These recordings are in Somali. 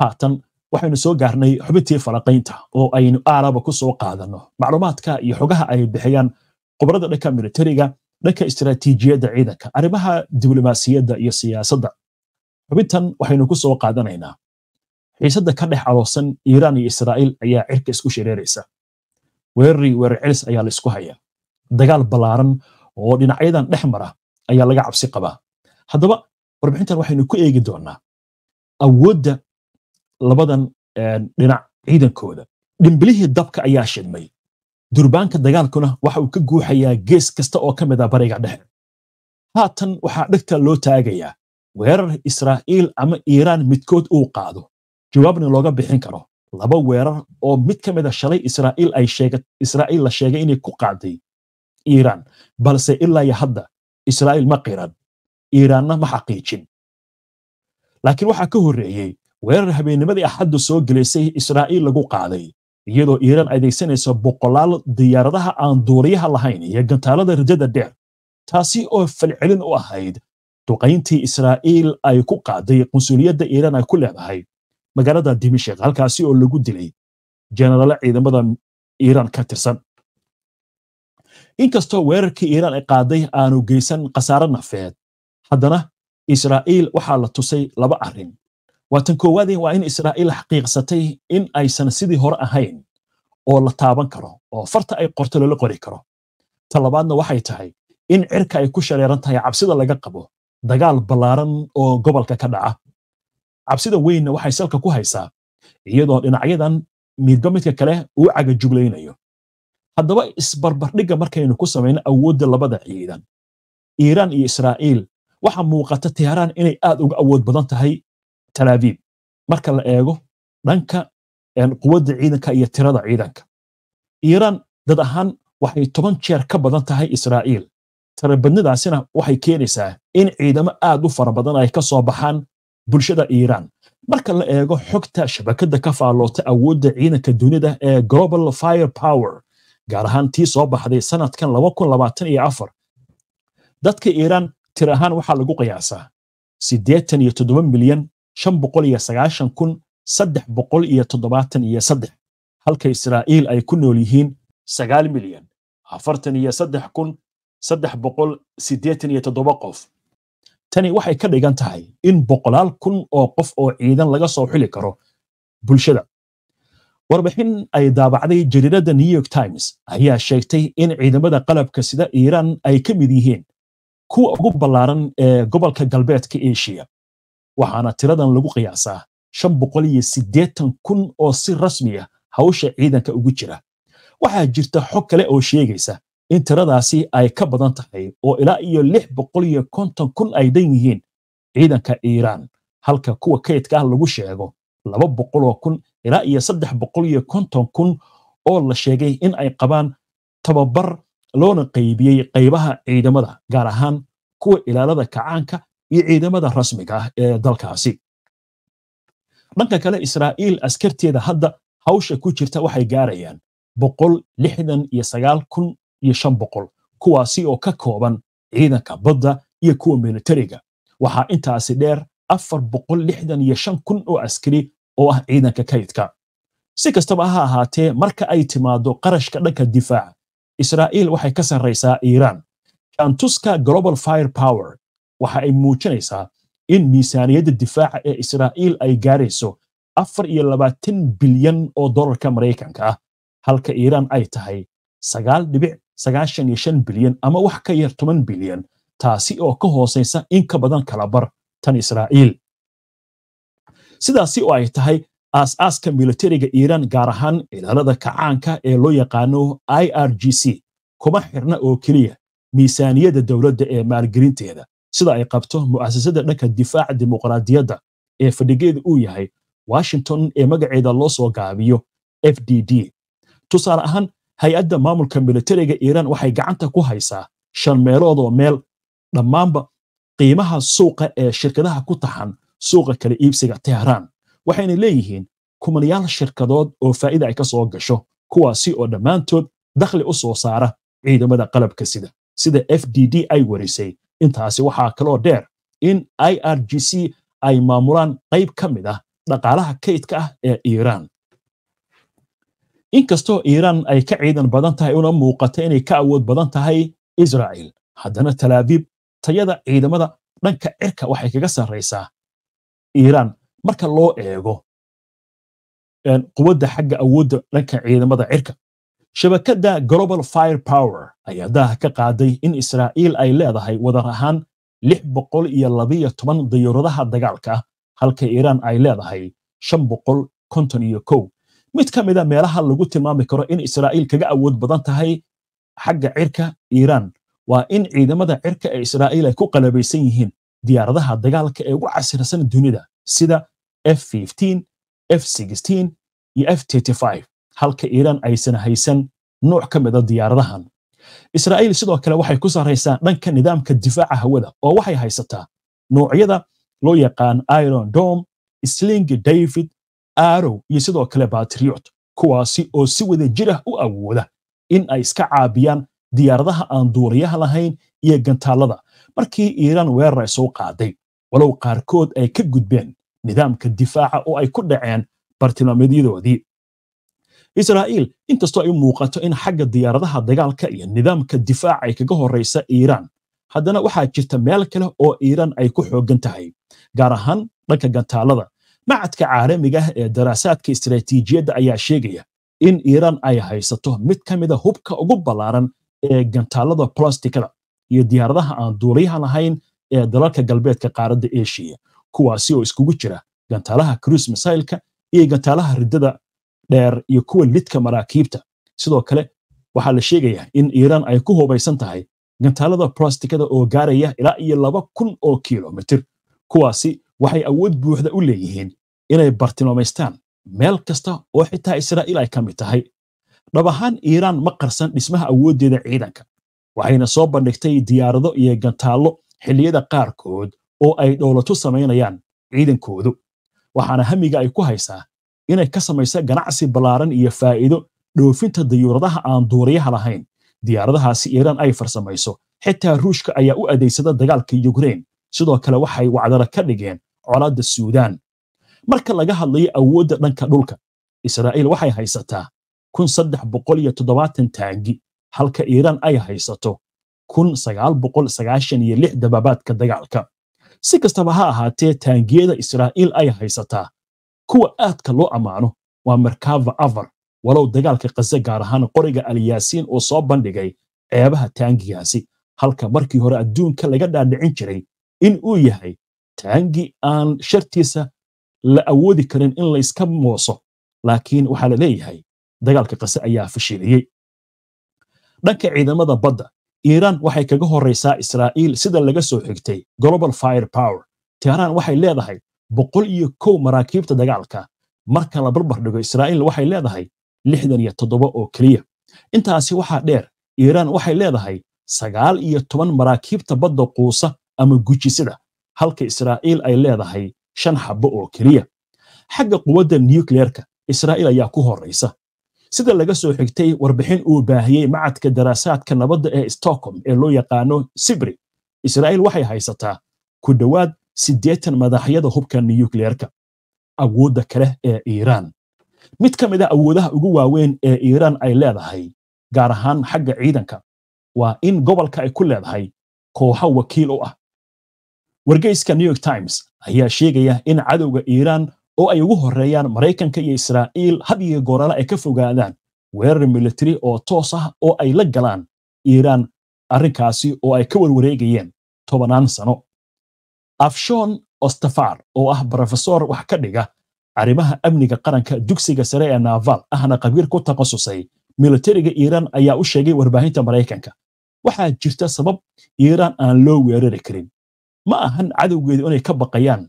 haatan waxaynu soo gaarnay xubintii falaqaynta oo aynu aaraba kusoo qaadano qaadanno macluumaadka iyo xogaha ay bixiyaan khubradda dhanka militariga dhanka istaraatiijiyadda ciidanka arrimaha diblomaasiyadda iyo siyaasadda xubintan waxaynu ku qaadanaynaa xiisadda ka dhex aloosan iiraan iyo israa'iil ayaa cirka isku shareeraysa weerari weerar celis ayaa laisku hayaa dagaal ballaaran oo dhinacyadan dhex mara ayaa laga cabsi qabaa haddaba warbixintan waxaynu ku eegi doonnaa awoodda labadan eh, dhinac ciidankooda dhimbilihii dabka ayaa shidmay durbaanka dagaalkuna waxa uu ka guuxayaa gees kasta oo ka a ah bariga dhexe haatan waxaa dhegta loo taagayaa weerar israa'iil ama iiraan midkood uu qaado jawaabna looga bixin karo laba weerar oo mid ka mid a ah shalay israa'iil ay sheegat israa'iil la sheegay inay ku qaaday iiraan balse ilaa iyo hadda israa'iil ma qiran iiraanna ma xaqiijin laakiin waxaa ka horreeyey weerar habeennimadii axaddu soo gelaysay israa'iil lagu qaaday iyadoo iiraan adeegsanayso boqolaal diyaaradaha aan duuriyaha lahayn iyo gantaalada rajada dheer taasi oo falcelin u ahayd duqayntii israa'iil ay ku qaaday qunsuliyadda iiraan ay ku leedahay magaalada dimishik halkaasi oo lagu dilay jenaraale ciidamada iiraan ka tirsan inkastoo weerarkii iiraan ay qaaday aanu geysan khasaare nafeed haddana israa'iil waxaa la tusay laba arrin waatan koowaadeen waa in israa'iil xaqiiqsatay in aysan sidii hore ahayn oo la taaban karo oo farta ay qorto lala qori karo talabaadna waxay tahay in cirka ay ku shareeran tahay cabsida laga qabo dagaal ballaaran oo gobolka ka dhaca cabsida weynna waxay salka ku haysaa iyadoo dhinacyadan midba midka kale uu cagajuglaynayo haddaba isbarbardhigga markaynu ku samayno awoodda labada ciidan iiraan iyo israa'iil waxaa muuqata teheraan inay aad uga awood badan tahay talaviib marka la eego dhanka quwadda ciidanka iyo tirada ciidanka iiraan dad ahaan waxay toban jeer ka badan tahay israa'iil tirabadnidaasina waxay keenaysaa in ciidamo aad u fara badan ay ka soo baxaan bulshada iiraan marka la eego xogta shabakada ka faalloota awoodda ciidanka dunida ee global fire power gaar ahaan tii soo baxday sanadkan dadka iiraan tir ahaan waxaa lagu qiyaasaa milyan shan boqol iyo sagaashan kun saddex boqol iyo toddobaatan iyo saddex halka israa'iil ay ku nool yihiin sagaal milyan afartan iyo saddex kun saddex boqol siddeetan iyo toddoba qof tani waxay ka dhigan tahay in boqolaal kun oo qof oo ciidan laga soo xili karo bulshada warbixin ay daabacday jariirada new york times ayaa sheegtay in ciidamada qalabka sida iiraan ay ka mid yihiin kuwa ugu ballaaran ee gobolka galbeedka eshiya waxaana tiradan lagu qiyaasaa shan boqol iyo siddeetan kun oo si rasmi ah hawsha ciidanka ugu jira waxaa jirta xog kale oo sheegaysa in tiradaasi ay ka badan tahay oo ilaa iyo lix boqol iyo konton kun ay dan yihiin ciidanka iiraan halka kuwa kaydka ah lagu sheego laba oo kun ilaa iyo saddex boqol iyo konton kun oo la sheegay in ay qabaan tababar loona qaybiyey qaybaha ciidamada gaar ahaan kuwa ilaalada kacaanka iyo ciidamada rasmiga ah ee dalkaasi dhanka kale israa'iil askarteeda hadda hawsha ku jirta waxay gaarayaan boqol lixdan iyo sagaal kun iyo shan boqol kuwaasi oo ka kooban ciidanka badda iyo kuwa militariga waxaa intaasi dheer afar boqol lixdan iyo shan kun oo askari oo ah ciidanka kaydka si kastaba ha ahaatee marka ay timaado qarashka dhanka difaaca israa'iil waxay ka sarraysaa iiraan jaantuska global fire power waxa ay muujinaysaa in miisaaniyadda difaaca ee israa'iil ay gaarayso afar iyo labaatan bilyan oo dollarka maraykanka ah halka iiraan ay tahay sagaal dhibic sagaashan iyo shan bilyan ama wax ka yar toban bilyan taasi oo ka hoosaysa in ka badan kalabar tan israa'iil sidaasi oo ay tahay aas-aaska militariga iiraan gaar ahaan ilaalada kacaanka ee loo yaqaano i r g c kuma xirna oo keliya miisaaniyadda dowladda ee maalgelinteeda sida ay qabto mu'asasada dhanka difaac dimuqraadiyadda ee fadhigeeda uu yahay washington ee magaceeda loo soo gaabiyo f d d tusaale ahaan hay-adda maamulka militariga iiraan waxay gacanta ku haysaa shan meelood oo meel dhammaanba qiimaha suuqa ee shirkadaha ku taxan suuqa kala iibsiga tehraan waxayna leeyihiin kumanayaal shirkadood oo faa'iida ay ka soo gasho kuwaasi oo dhammaantood dakhli u soo saara ciidamada qalabka sida sida f d d ay warisay intaasi waxaa kaloo dheer in i r g c ay maamulaan qayb ka mid ah dhaqaalaha kaydka ah ee iiraan inkastoo iiraan ay ka ciidan badan tahay una muuqata inay ka awood badan tahay israa'il haddana talaabiib tayada ciidamada dhanka cirka waxay kaga sarraysaa iiraan marka loo eego quwadda xagga awoodda dhanka ciidamada cirka shabakada global fire power ayaa daha ka qaaday in israa'iil ay leedahay wadar ahaan lix boqol iyo labiyo toban dayuuradaha dagaalka ah, halka iiraan ay leedahay shan boqol konton iyo kow mid ka mida ah meelaha lagu tilmaami karo in israa'iil kaga awood badan tahay xagga cirka iiraan waa in ciidamada cirka ee israa'iil ay ku qalabaysan yihiin diyaaradaha dagaalka ee ugu casirsan dunida sida f f f iyo f halka iiraan aysan haysan nuuc ka mida ah diyaaradahan israa'iil sidoo kale waxay ku saraysaa dhanka nidaamka difaaca hawada oo waxay haysataa nuucyada loo yaqaan iron dom slingi david arow iyo sidoo kale batriyot kuwaasi oo si wada jirah u awooda in ay iska caabiyaan diyaaradaha aan duuriyaha lahayn iyo gantaalada markii iiraan weeraray soo qaaday walow qaarkood ay ka gudbeen nidaamka difaaca oo ay ku dhaceen bartilmaameedyadoodii israa'iil inkastoo ay muuqato in xagga diyaaradaha dagaalka iyo nidaamka difaaca ay kaga horeysa iiraan haddana waxaa jirta meel kale oo iiraan ay ku xoogan tahay gaar ahaan dhanka gantaalada macadka caalamiga ah ee daraasaadka istaraatiijiyadda ayaa sheegaya in iiraan ay haysato mid ka mida ah hubka ugu ballaaran ee gantaalada blastikada iyo diyaaradaha aan duuliyaha lahayn ee dalalka galbeedka qaaradda eeshiya kuwaasi oo iskugu jira gantaalaha cruise misaylka iyo gantaalaha riddada dheer iyo kuwa lidka maraakiibta sidoo kale waxaa la sheegayaa in iiraan ay ku hubaysan tahay gantaalada plastikada oo gaaraya ilaa iyo laba kun oo kilomitir kuwaasi waxay awood buuxda u leeyihiin inay bartilmaamaystaan meel kasta oo xitaa israa'iil ay ka mid tahay dhab ahaan iiraan ma qarsan dhismaha awooddeeda ciidanka waxayna soo bandhigtay diyaarado iyo gantaallo xilliyada qaarkood oo ay dhowlato samaynayaan ciidankoodu waxaana hamiga ay ku haysaa inay ka samaysa ganacsi ballaaran iyo faa'iido dhoofinta dayuuradaha aan duuriyaha lahayn diyaaradahaasi iiraan ay farsamayso xitaa ruushka ayaa u adeegsada dagaalka yukrein sidoo kale waxay wacdara ka dhigeen colaadda suudaan marka laga hadlayo awoodda dhanka dhulka israa'iil waxay haysataa kun saddex boqol iyo toddobaatan taangi halka iiraan ay haysato kun sagaal boqol sagaashan iyo lix dabaabaadka dagaalka si kastaba ha ahaatee taangiyada israa'iil ay haysataa kuwa aadka loo ammaano waa markava avar walow dagaalka kase gaar ahaan qoriga alyaasiin oo soo bandhigay ceebaha taangigaasi halka markii hore adduunka laga dhaadhicin jiray in uu yahay taangi aan shartiisa la awoodi karin in layska mooso laakiin waxaa la leeyahay dagaalka kase ayaa fashiiliyey dhanka ciidamada badda iiraan waxay kaga horraysaa israa'iil sida laga soo xigtay global fire power tehraan waxay leedahay boqol iyo kow maraakiibta dagaalka marka la barbar dhigo israa'iil waxay leedahay lixdan iyo toddoba oo keliya intaasi waxaa dheer iiraan waxay leedahay sagaal iyo toban maraakiibta badda quusa ama gujisida halka israa'iil ay leedahay shan xabbo oo keliya xagga quwadda nukliyeerka israa'iil ayaa ku horraysa sida laga soo xigtay warbixin uu baahiyey macadka daraasaadka nabadda ee stockholm ee loo yaqaano sibri israa'iil waxay haysataa ku dhowaad siddeetan madaxyada hubka nukleerka awoodda kale ee iiraan mid ka mid a ah awoodaha ugu waaweyn ee iiraan ay leedahay gaar ahaan xagga ciidanka waa in gobolka ay ku leedahay kooxo wakiil u ah wargeyska new york times ayaa sheegaya in cadowga iiraan oo ay ugu horreeyaan maraykanka iyo israa'iil had iyo goorale ay ka fogaadaan weerar militari oo toos ah oo ay la galaan iiraan arrinkaasi oo ay ka warwareegayeen tobannaan sano afshoon ostafar oo ah brofesor wax ka dhiga arrimaha amniga qaranka dugsiga sare ee naaval ahna khabiir ku takhasusay militariga iiraan ayaa u sheegay warbaahinta maraykanka waxaa jirta sabab iiraan aan loo weerari karin ma ahan cadowgeedu inay ka baqayaan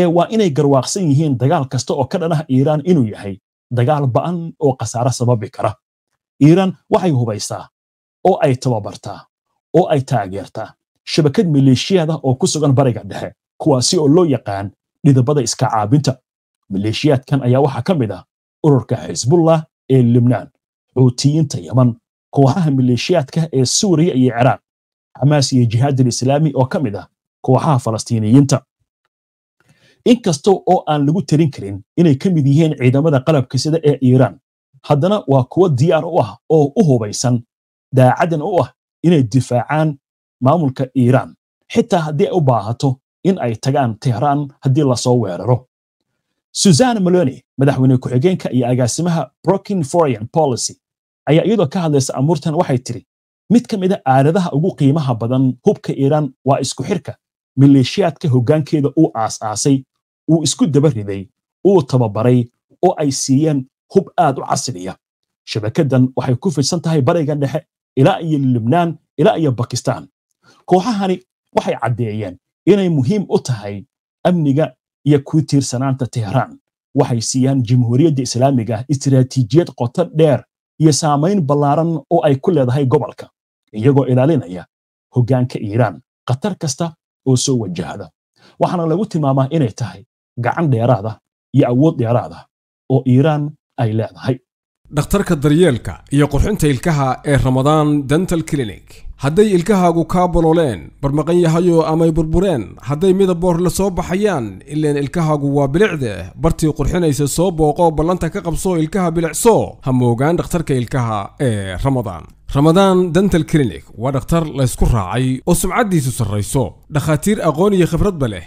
ee waa inay garwaaqsan yihiin dagaal kasta oo ka dhan ah iiraan inuu yahay dagaal ba'an oo khasaare sababi kara iiraan waxay hubaysaa oo ay tababartaa oo ay taageertaa shabakad maleeshiyaad ah oo ku sugan bariga dhexe kuwaasi oo loo yaqaan dhidabada iska caabinta maleeshiyaadkan ayaa waxaa ka mid ah ururka xisbullah ee libnaan xuutiyiinta yaman kooxaha maleeshiyaadka ee suuriya iyo ciraaq xamaas iyo jihaadil islaami oo ka mid ah kooxaha falastiiniyiinta inkasta oo aan lagu tarin karin inay ka mid yihiin ciidamada qalabka sida ee iiraan haddana waa kuwo diyaar u ah oo u hubaysan daacaddan u ah inay difaacaan maamulka iiraan xitaa haddii ay u baahato in ay tagaan tehraan haddii lasoo weeraro susanna maloni madaxweyne ku-xigeenka iyo agaasimaha brokin foreign policy ayaa iyadoo ka hadlaysa amuurtan waxay tidhi mid ka mida ah aaladaha ugu qiimaha badan hubka iiraan waa isku xirka maleeshiyaadka hoggaankeeda uu aas-aasay uu isku daba riday uu tababaray oo ay siiyeen hub aad u casriya shabakaddan waxay ku fidsan tahay bariga dhexe ilaa iyo libnaan ilaa iyo bakistaan kooxahani waxay caddeeyeen inay muhiim u tahay amniga iyo ku tiirsanaanta tehraan waxay siiyaan jamhuuriyadda islaamiga ah istiraatiijiyad qoto dheer iyo saamayn ballaaran oo ay ku leedahay gobolka iyagoo ilaalinaya hoggaanka iiraan khatar kasta oo soo wajahda waxaana lagu tilmaamaa inay tahay gacan dheeraada iyo awood dheeraada oo iiraan ay leedahay dhakhtarka daryeelka iyo qurxinta ilkaha ee ramadaan dental clinic hadday ilkahaagu kaa bololeen barmaqan yahayoo amay burbureen hadday midaboor la soo baxayaan ileen ilkahaagu waa bilicde bartii qurxinaysa soo booqo ballanta ka qabso ilkaha bilicso ha moogaan dhakhtarka ilkaha ee ramadaan ramadaan dental clinic waa dhakhtar laysku raacay oo sumcaddiisu sarrayso dhakhaatiir aqoon iyo khibradba leh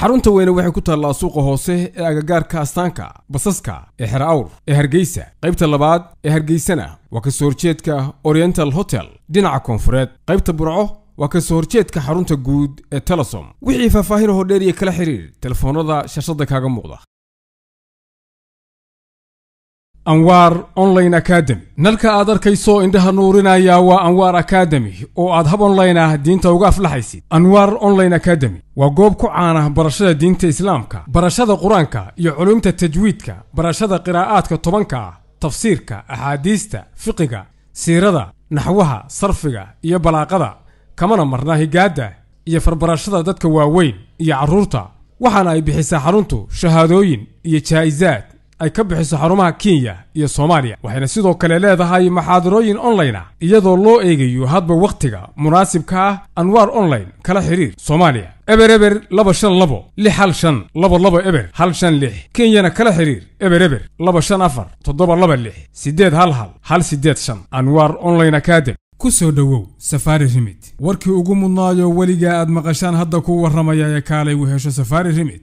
xarunta weyne waxay ku taallaa suuqa hoose ee agagaarka astaanka basaska ee xera awr ee hargeysa qaybta labaad ee hargeysana waa kasoo horjeedka oriental hotel dhinaca koonfureed qaybta burco waa kasoo horjeedka xarunta guud ee telesom wixii faahfaahin dheer iyo kala xidhiir telefoonada shashada kaaga muuqda anwaar online akademi nalka aad arkayso indhaha nuurinayaa waa anwaar akademi oo aad hab online ah diinta uga aflaxaysid anwaar online akademi waa goob ku caan ah barashada diinta islaamka barashada qur-aanka iyo culimta tajwiidka barashada qiraa'aadka tobanka ah tafsiirka axaadiista fiqiga siirada naxwaha sarfiga iyo balaaqada kamana marna higaadda iyo farbarashada dadka waaweyn iyo carruurta waxaana ay bixisaa xaruntu shahaadooyin iyo jaa'isaad ay ka bixiso xarumaha kenya iyo soomaaliya waxayna sidoo kale leedahay maxaadarooyin online ah iyadoo loo eegayo hadba wakhtiga munaasibka ah anwaar online kala xiriir soomaaliya eber eber laba shan labo lix hal shan labo labo eber hal shan lix kenyana kala xiriir eber eber laba shan afar toddoba laba lix siddeed hal hal hal siddeed shan anwaar online academ ku soo dhowow safaari rimid warkii ugu mudnaayo weligaa aad maqashaan hadda ku warramaya ee kaalay u hesho safaari rimid